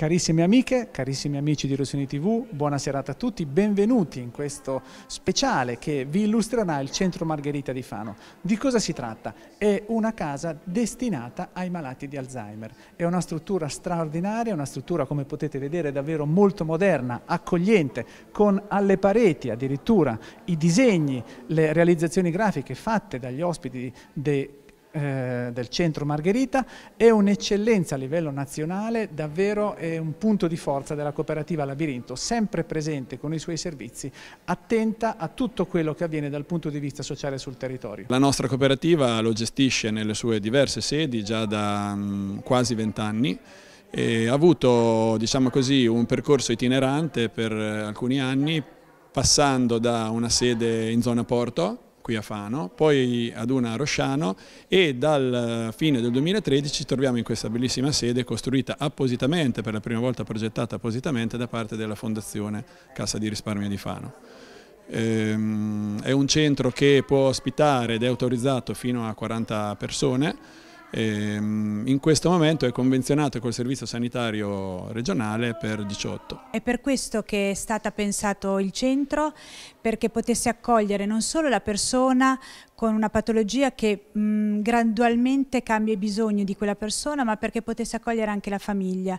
Carissime amiche, carissimi amici di Rossini TV, buona serata a tutti, benvenuti in questo speciale che vi illustrerà il Centro Margherita di Fano. Di cosa si tratta? È una casa destinata ai malati di Alzheimer. È una struttura straordinaria, una struttura come potete vedere davvero molto moderna, accogliente, con alle pareti addirittura i disegni, le realizzazioni grafiche fatte dagli ospiti de, eh, del centro Margherita, è un'eccellenza a livello nazionale, davvero è un punto di forza della cooperativa Labirinto, sempre presente con i suoi servizi, attenta a tutto quello che avviene dal punto di vista sociale sul territorio. La nostra cooperativa lo gestisce nelle sue diverse sedi già da mh, mm, quasi vent'anni ha avuto diciamo così, un percorso itinerante per eh, alcuni anni passando da una sede in zona Porto qui a Fano, poi ad una a Rosciano e dal eh, fine del 2013 ci troviamo in questa bellissima sede costruita appositamente, per la prima volta progettata appositamente da parte della Fondazione Cassa di Risparmio di Fano. Ehm, è un centro che può ospitare ed è autorizzato fino a 40 persone Ehm, in questo momento è convenzionato col servizio sanitario regionale per 18. È per questo che è stato pensato il centro, perché potesse accogliere non solo la persona con una patologia che mh, gradualmente cambia i bisogni di quella persona, ma perché potesse accogliere anche la famiglia.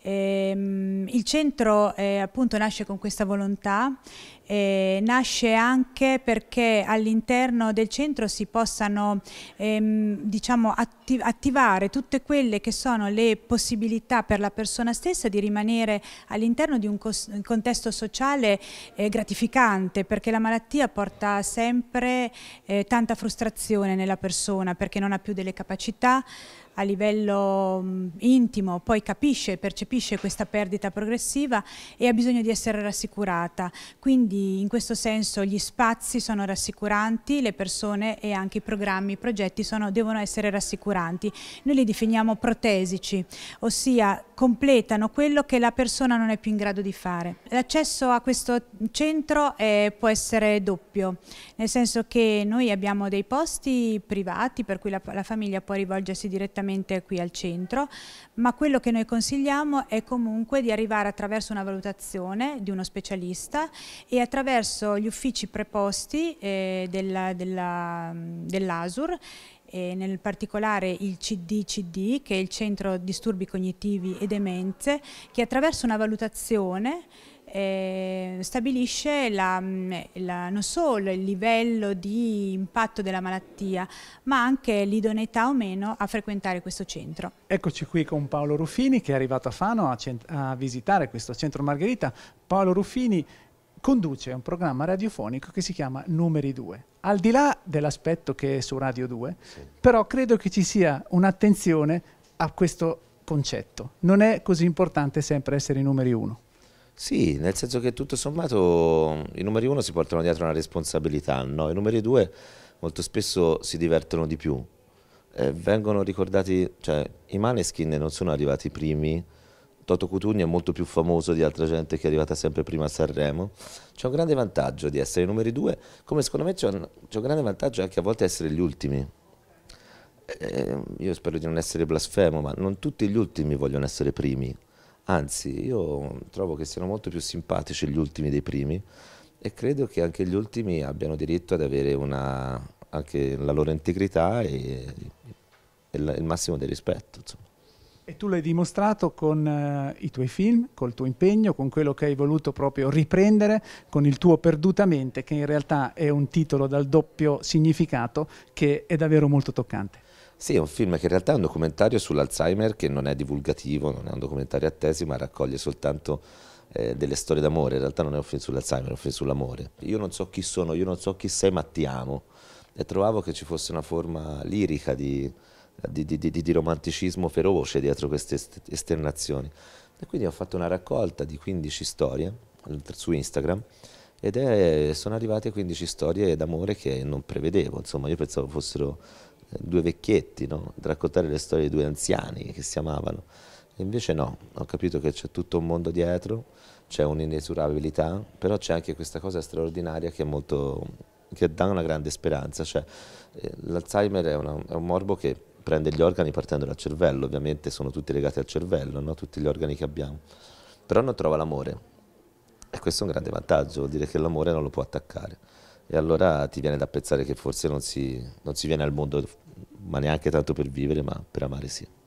E, ehm, mh, il centro eh, appunto nasce con questa volontà eh, nasce anche perché all'interno del centro si possano ehm, diciamo, atti attivare tutte quelle che sono le possibilità per la persona stessa di rimanere all'interno di un, contesto sociale eh, gratificante perché la malattia porta sempre eh, tanta frustrazione nella persona perché non ha più delle capacità, a livello mm, intimo poi capisce e percepisce questa perdita progressiva e ha bisogno di essere rassicurata. Quindi in questo senso gli spazi sono rassicuranti, le persone e anche i programmi, i progetti sono, devono essere rassicuranti. Noi li definiamo protesici, ossia completano quello che la persona non è più in grado di fare. L'accesso a questo centro è, eh, può essere doppio, nel senso che noi abbiamo dei posti privati per cui la, la famiglia può rivolgersi direttamente direttamente qui al centro, ma quello che noi consigliamo è comunque di arrivare attraverso una valutazione di uno specialista e attraverso gli uffici preposti eh, dell'ASUR dell nel particolare il CDCD, che è il Centro Disturbi Cognitivi e Demenze, che attraverso una valutazione eh, stabilisce la, mm, la, non solo il livello di impatto della malattia, ma anche l'idoneità o meno a frequentare questo centro. Eccoci qui con Paolo Ruffini che è arrivato a Fano a, a visitare questo centro Margherita. Paolo Ruffini conduce un programma radiofonico che si chiama Numeri 2. Al di là dell'aspetto che è su Radio 2, sì. però credo che ci sia un'attenzione a questo concetto. Non è così importante sempre essere i numeri 1. Sì, nel senso che tutto sommato mm, i numeri uno si portano dietro una responsabilità, no? i numeri due molto spesso si divertono di più. Eh, vengono ricordati, cioè i Maneskin non sono arrivati primi, Toto Cutugno è molto più famoso di altra gente che è arrivata sempre prima a Sanremo. C'è un grande vantaggio di essere i numeri due, come secondo me c'è un, un, grande vantaggio anche a volte essere gli ultimi. Eh, io spero di non essere blasfemo, ma non tutti gli ultimi vogliono essere primi. Anzi, io trovo che siano molto più simpatici gli ultimi dei primi e credo che anche gli ultimi abbiano diritto ad avere una, anche la loro integrità e, e la, il massimo del rispetto. Insomma. E tu l'hai dimostrato con uh, i tuoi film, col tuo impegno, con quello che hai voluto proprio riprendere, con il tuo Perdutamente, che in realtà è un titolo dal doppio significato che è davvero molto toccante. Sì, è un film che in realtà è un documentario sull'Alzheimer che non è divulgativo, non è un documentario a tesi, ma raccoglie soltanto eh, delle storie d'amore. In realtà non è un film sull'Alzheimer, è un film sull'amore. Io non so chi sono, io non so chi sei, ma ti amo. E trovavo che ci fosse una forma lirica di, di, di, di romanticismo feroce dietro queste esternazioni. E quindi ho fatto una raccolta di 15 storie su Instagram ed è, sono arrivate 15 storie d'amore che non prevedevo, insomma io pensavo fossero due vecchietti, no? raccontare le storie di due anziani che si amavano. E invece no, ho capito che c'è tutto un mondo dietro, c'è un'inesurabilità, però c'è anche questa cosa straordinaria che, molto, che dà una grande speranza. Cioè, eh, L'Alzheimer è, è un morbo che prende gli organi partendo dal cervello, ovviamente sono tutti legati al cervello, no? tutti gli organi che abbiamo, però non trova l'amore. E questo è un grande vantaggio, vuol dire che l'amore non lo può attaccare e allora ti viene da pensare che forse non si, non si viene al mondo ma neanche tanto per vivere, ma per amare sì.